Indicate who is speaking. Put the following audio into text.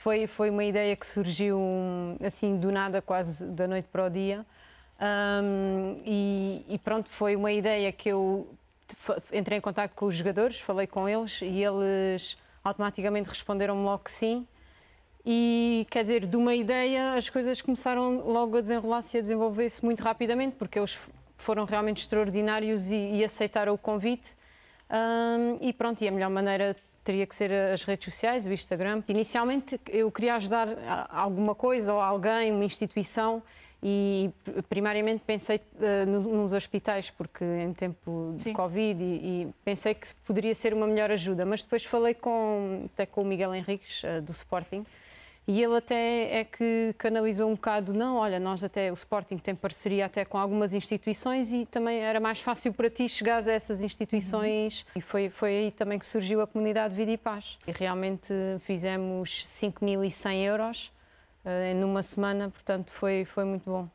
Speaker 1: Foi, foi uma ideia que surgiu hum, assim do nada, quase da noite para o dia. Um, e, e, pronto, foi uma ideia que eu entrei em contato com os jogadores, falei com eles e eles automaticamente responderam-me logo que sim. E quer dizer, de uma ideia, as coisas começaram logo a desenrolar-se e a desenvolver-se muito rapidamente, porque eles foram realmente extraordinários e, e aceitaram o convite. Um, e pronto, e a melhor maneira teria que ser as redes sociais, o Instagram. Inicialmente eu queria ajudar alguma coisa ou alguém, uma instituição e primariamente pensei uh, nos, nos, hospitais, porque em tempo de Sim. Covid, e, e, pensei que poderia ser uma melhor ajuda, mas depois falei com, até com o Miguel Henriques, uh, do Sporting, e ele até é que canalizou um bocado, não, olha, nós até, o Sporting tem parceria até com algumas instituições e também era mais fácil para ti chegar a essas instituições uhum. e foi, foi aí também que surgiu a comunidade Vida e Paz. E realmente fizemos 5.100 euros numa eh, semana, portanto foi, foi muito bom.